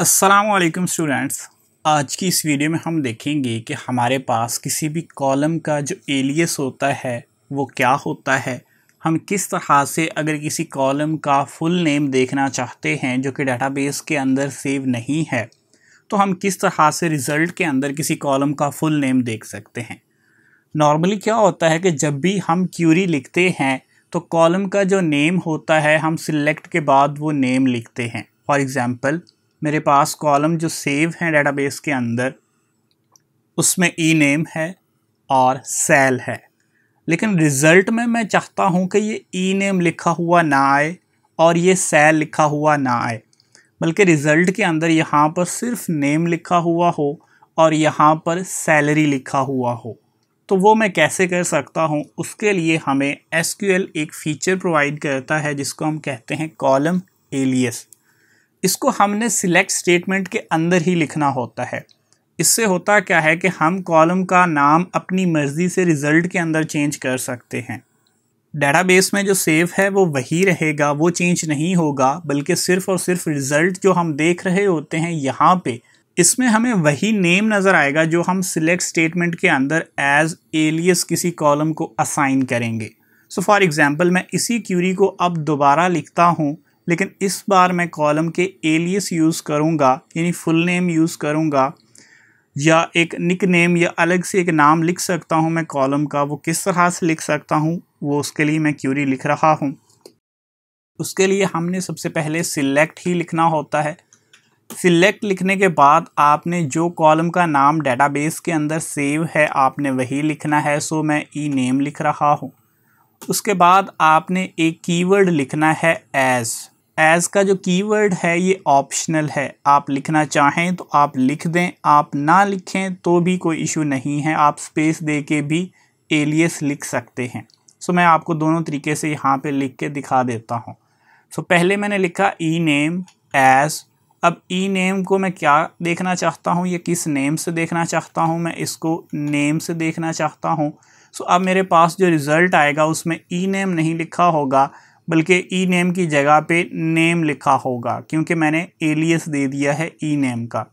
Aslam students आज की इस वीडियो में हम देखेंगे कि हमारे पास किसी भी कॉलम का जो एलियस होता है वो क्या होता है हम किस तरह से अगर किसी कॉलम का फुल नेम देखना चाहते हैं जो कि डेटाबेस के अंदर सेव नहीं है तो हम किस तरह से रिज़ल्ट के अंदर किसी कॉलम का फुल नेम देख सकते हैं नॉर्मली क्या होता है कि जब भी हम क्यूरी लिखते हैं तो कॉलम का जो नेम होता है हम सिलेक्ट के बाद वो नेम लिखते हैं फॉर एग्ज़ाम्पल मेरे पास कॉलम जो सेव हैं डेटाबेस के अंदर उसमें ई नेम है और सेल है लेकिन रिज़ल्ट में मैं चाहता हूँ कि ये ई नेम लिखा हुआ ना आए और ये सेल लिखा हुआ ना आए बल्कि रिज़ल्ट के अंदर यहाँ पर सिर्फ नेम लिखा हुआ हो और यहाँ पर सैलरी लिखा हुआ हो तो वो मैं कैसे कर सकता हूँ उसके लिए हमें एस एक फ़ीचर प्रोवाइड करता है जिसको हम कहते हैं कॉलम एलियस इसको हमने सिलेक्ट स्टेटमेंट के अंदर ही लिखना होता है इससे होता क्या है कि हम कॉलम का नाम अपनी मर्ज़ी से रिज़ल्ट के अंदर चेंज कर सकते हैं डेटाबेस में जो सेव है वो वही रहेगा वो चेंज नहीं होगा बल्कि सिर्फ़ और सिर्फ रिज़ल्ट जो हम देख रहे होते हैं यहाँ पे इसमें हमें वही नेम नज़र आएगा जो हम सिलेक्ट स्टेटमेंट के अंदर एज एलियस किसी कॉलम को असाइन करेंगे सो फॉर एग्ज़ाम्पल मैं इसी क्यूरी को अब दोबारा लिखता हूँ लेकिन इस बार मैं कॉलम के एलियस यूज़ करूँगा यानी फुल नेम यूज़ करूँगा या एक निक नेम या अलग से एक नाम लिख सकता हूँ मैं कॉलम का वो किस तरह से लिख सकता हूँ वो उसके लिए मैं क्यूरी लिख रहा हूँ उसके लिए हमने सबसे पहले सिलेक्ट ही लिखना होता है सिलेक्ट लिखने के बाद आपने जो कॉलम का नाम डेटाबेस के अंदर सेव है आपने वही लिखना है सो मैं ई नेम लिख रहा हूँ उसके बाद आपने एक कीवर्ड लिखना है एज़ एज का जो कीवर्ड है ये ऑप्शनल है आप लिखना चाहें तो आप लिख दें आप ना लिखें तो भी कोई इशू नहीं है आप स्पेस दे के भी एलियस लिख सकते हैं सो मैं आपको दोनों तरीके से यहाँ पे लिख के दिखा देता हूँ सो पहले मैंने लिखा ई नेम एज़ अब ई नेम को मैं क्या देखना चाहता हूँ या किस नेम से देखना चाहता हूँ मैं इसको नेम से देखना चाहता हूँ सो अब मेरे पास जो रिज़ल्ट आएगा उसमें ई नेम नहीं लिखा होगा बल्कि ई नेम की जगह पे नेम लिखा होगा क्योंकि मैंने एलियस दे दिया है ई नेम का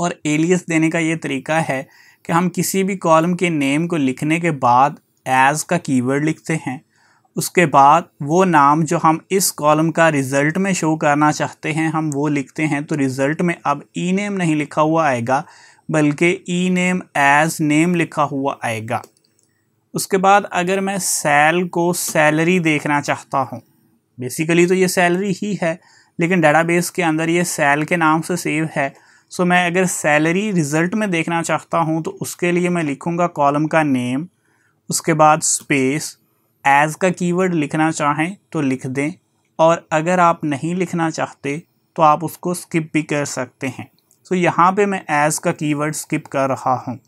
और एलियस देने का ये तरीका है कि हम किसी भी कॉलम के नेम को लिखने के बाद एज़ का कीवर्ड लिखते हैं उसके बाद वो नाम जो हम इस कॉलम का रिज़ल्ट में शो करना चाहते हैं हम वो लिखते हैं तो रिज़ल्ट में अब ई नेम नहीं लिखा हुआ आएगा बल्कि ई नेम एज़ नेम लिखा हुआ आएगा उसके बाद अगर मैं सेल को सैलरी देखना चाहता हूँ बेसिकली तो ये सैलरी ही है लेकिन डेटाबेस के अंदर ये सेल के नाम से सेव है सो मैं अगर सैलरी रिज़ल्ट में देखना चाहता हूँ तो उसके लिए मैं लिखूँगा कॉलम का नेम उसके बाद स्पेस एज़ का कीवर्ड लिखना चाहें तो लिख दें और अगर आप नहीं लिखना चाहते तो आप उसको स्किप भी कर सकते हैं सो so, यहाँ पे मैं एज़ का कीवर्ड स्किप कर रहा हूँ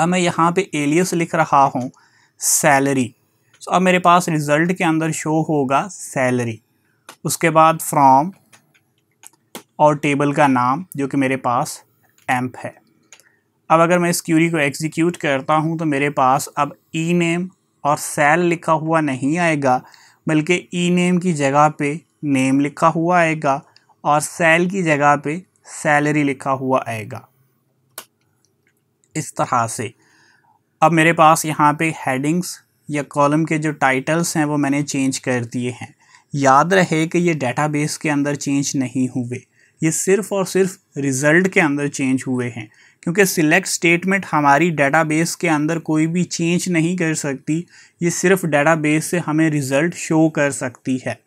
अब मैं यहाँ पे एलियस लिख रहा हूँ सैलरी सो अब मेरे पास रिज़ल्ट के अंदर शो होगा सैलरी उसके बाद फ्रॉम और टेबल का नाम जो कि मेरे पास एम्प है अब अगर मैं इस क्यूरी को एग्जीक्यूट करता हूँ तो मेरे पास अब ई नेम और सेल लिखा हुआ नहीं आएगा बल्कि ई नेम की जगह पे नेम लिखा हुआ आएगा और सेल की जगह पे सैलरी लिखा हुआ आएगा इस तरह से अब मेरे पास यहाँ पे हेडिंग्स या कॉलम के जो टाइटल्स हैं वो मैंने चेंज कर दिए हैं याद रहे कि ये डेटाबेस के अंदर चेंज नहीं हुए ये सिर्फ़ और सिर्फ रिज़ल्ट के अंदर चेंज हुए हैं क्योंकि सिलेक्ट स्टेटमेंट हमारी डेटाबेस के अंदर कोई भी चेंज नहीं कर सकती ये सिर्फ डेटाबेस से हमें रिज़ल्ट शो कर सकती है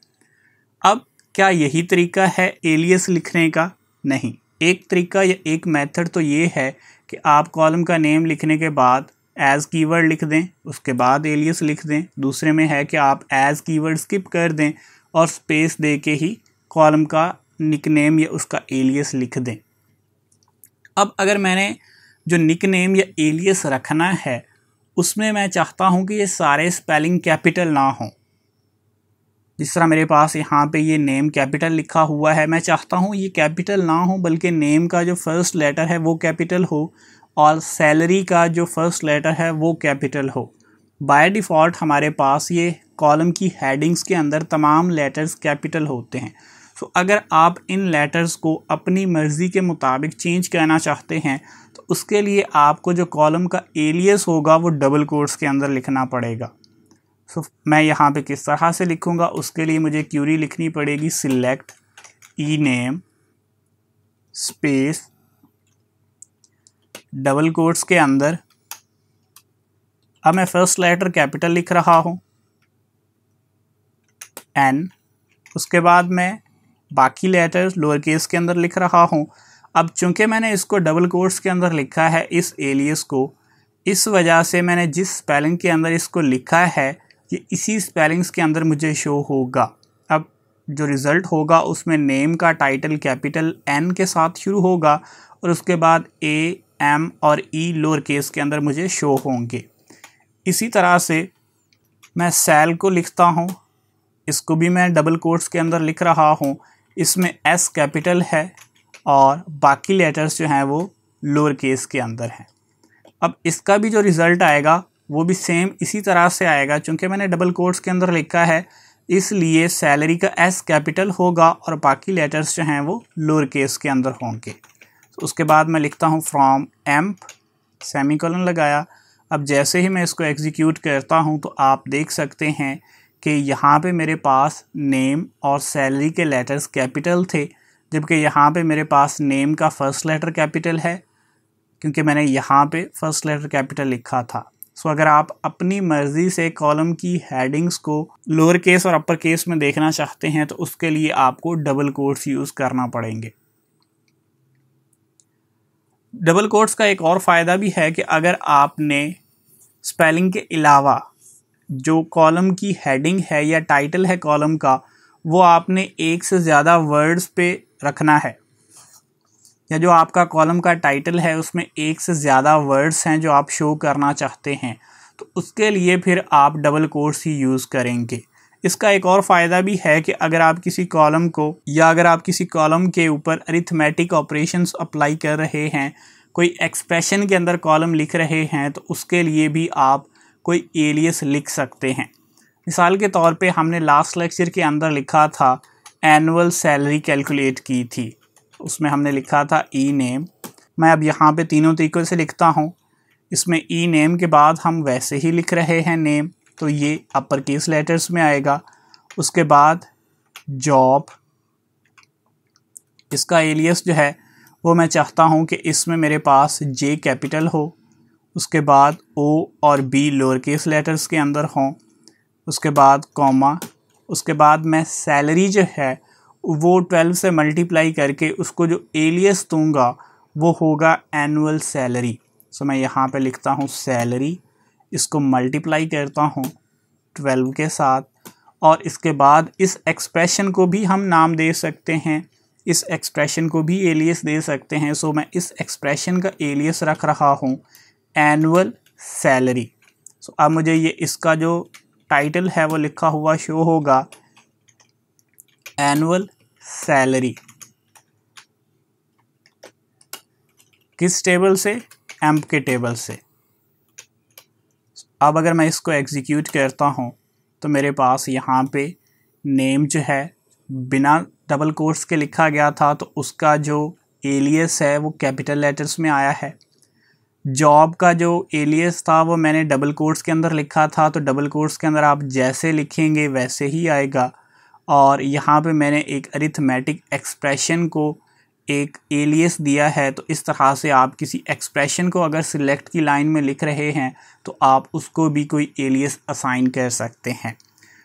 अब क्या यही तरीका है एलियस लिखने का नहीं एक तरीका या एक मेथड तो ये है कि आप कॉलम का नेम लिखने के बाद एज़ कीवर्ड लिख दें उसके बाद एलियस लिख दें दूसरे में है कि आप एज़ कीवर्ड स्किप कर दें और स्पेस दे के ही कॉलम का नेम या उसका एलियस लिख दें अब अगर मैंने जो नेम या एलियस रखना है उसमें मैं चाहता हूँ कि ये सारे स्पेलिंग कैपिटल ना हों जिस तरह मेरे पास यहाँ पे ये नेम कैपिटल लिखा हुआ है मैं चाहता हूँ ये कैपिटल ना हो बल्कि नेम का जो फर्स्ट लेटर है वो कैपिटल हो और सैलरी का जो फर्स्ट लेटर है वो कैपिटल हो बाय डिफ़ॉल्ट हमारे पास ये कॉलम की हेडिंग्स के अंदर तमाम लेटर्स कैपिटल होते हैं तो अगर आप इन लेटर्स को अपनी मर्ज़ी के मुताबिक चेंज करना चाहते हैं तो उसके लिए आपको जो कॉलम का एलियस होगा वो डबल कोर्स के अंदर लिखना पड़ेगा सो so, मैं यहाँ पे किस तरह से लिखूँगा उसके लिए मुझे क्यूरी लिखनी पड़ेगी select E name space double quotes के अंदर अब मैं फर्स्ट लेटर कैपिटल लिख रहा हूँ एन उसके बाद मैं बाकी लेटर्स लोअर केस के अंदर लिख रहा हूँ अब चूंकि मैंने इसको डबल कोर्स के अंदर लिखा है इस एलियस को इस वजह से मैंने जिस स्पेलिंग के अंदर इसको लिखा है ये इसी स्पेलिंग्स के अंदर मुझे शो होगा अब जो रिज़ल्ट होगा उसमें नेम का टाइटल कैपिटल एन के साथ शुरू होगा और उसके बाद ए एम और ई लोअर केस के अंदर मुझे शो होंगे इसी तरह से मैं सेल को लिखता हूँ इसको भी मैं डबल कोट्स के अंदर लिख रहा हूँ इसमें एस कैपिटल है और बाकी लेटर्स जो हैं वो लोअर केस के अंदर हैं अब इसका भी जो रिज़ल्ट आएगा वो भी सेम इसी तरह से आएगा चूँकि मैंने डबल कोर्ट्स के अंदर लिखा है इसलिए सैलरी का एस कैपिटल होगा और बाकी लेटर्स जो हैं वो लोअर केस के अंदर होंगे तो उसके बाद मैं लिखता हूँ फ्रॉम एम्प सेमी कॉलन लगाया अब जैसे ही मैं इसको एग्जीक्यूट करता हूँ तो आप देख सकते हैं कि यहाँ पे मेरे पास नेम और सैलरी के लेटर्स कैपिटल थे जबकि यहाँ पे मेरे पास नेम का फ़र्स्ट लेटर कैपिटल है क्योंकि मैंने यहाँ पे फ़र्स्ट लेटर कैपिटल लिखा था सो अगर आप अपनी मर्ज़ी से कॉलम की हेडिंग्स को लोअर केस और अपर केस में देखना चाहते हैं तो उसके लिए आपको डबल कोट्स यूज़ करना पड़ेंगे डबल कोट्स का एक और फ़ायदा भी है कि अगर आपने स्पेलिंग के अलावा जो कॉलम की हेडिंग है या टाइटल है कॉलम का वो आपने एक से ज़्यादा वर्ड्स पे रखना है या जो आपका कॉलम का टाइटल है उसमें एक से ज़्यादा वर्ड्स हैं जो आप शो करना चाहते हैं तो उसके लिए फिर आप डबल कोर्स ही यूज़ करेंगे इसका एक और फ़ायदा भी है कि अगर आप किसी कॉलम को या अगर आप किसी कॉलम के ऊपर अरिथमेटिक ऑपरेशंस अप्लाई कर रहे हैं कोई एक्सप्रेशन के अंदर कॉलम लिख रहे हैं तो उसके लिए भी आप कोई एलियस लिख सकते हैं मिसाल के तौर पे हमने लास्ट लेक्चर के अंदर लिखा था एनुअल सैलरी कैलकुलेट की थी उसमें हमने लिखा था ई e नेम मैं अब यहाँ पे तीनों तरीक़ों से लिखता हूँ इसमें ई e नेम के बाद हम वैसे ही लिख रहे हैं नेम तो ये अपर केस लेटर्स में आएगा उसके बाद जॉब इसका एलियस जो है वो मैं चाहता हूँ कि इसमें मेरे पास जे कैपिटल हो उसके बाद ओ और बी लोअर केस लेटर्स के अंदर हों उसके बाद कॉमा उसके बाद मैं सैलरी जो है वो ट्वेल्व से मल्टीप्लाई करके उसको जो एलियस दूंगा वो होगा एनुअल सैलरी सो मैं यहाँ पे लिखता हूँ सैलरी इसको मल्टीप्लाई करता हूँ ट्वेल्व के साथ और इसके बाद इस एक्सप्रेशन को भी हम नाम दे सकते हैं इस एक्सप्रेशन को भी एलियस दे सकते हैं सो मैं इस एक्सप्रेशन का एलियस रख रहा हूँ एनुअल सैलरी सो अब मुझे ये इसका जो टाइटल है वो लिखा हुआ शो होगा एनुअल सैलरी किस टेबल से एम्प के टेबल से अब अगर मैं इसको एग्जीक्यूट करता हूँ तो मेरे पास यहाँ पे नेम जो है बिना डबल कोर्स के लिखा गया था तो उसका जो एलियस है वो कैपिटल लेटर्स में आया है जॉब का जो एलियस था वो मैंने डबल कोर्स के अंदर लिखा था तो डबल कोर्स के अंदर आप जैसे लिखेंगे वैसे ही आएगा और यहाँ पे मैंने एक अरिथमेटिक एक्सप्रेशन को एक एलियस दिया है तो इस तरह से आप किसी एक्सप्रेशन को अगर सिलेक्ट की लाइन में लिख रहे हैं तो आप उसको भी कोई एलियस असाइन कर सकते हैं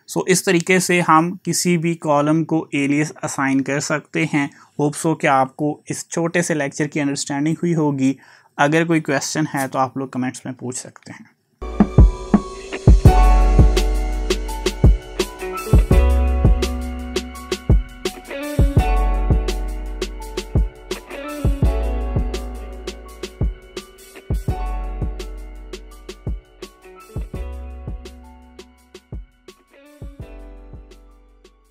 सो so, इस तरीके से हम किसी भी कॉलम को एलियस असाइन कर सकते हैं होप्सो कि आपको इस छोटे से लेक्चर की अंडरस्टैंडिंग हुई होगी अगर कोई क्वेश्चन है तो आप लोग कमेंट्स में पूछ सकते हैं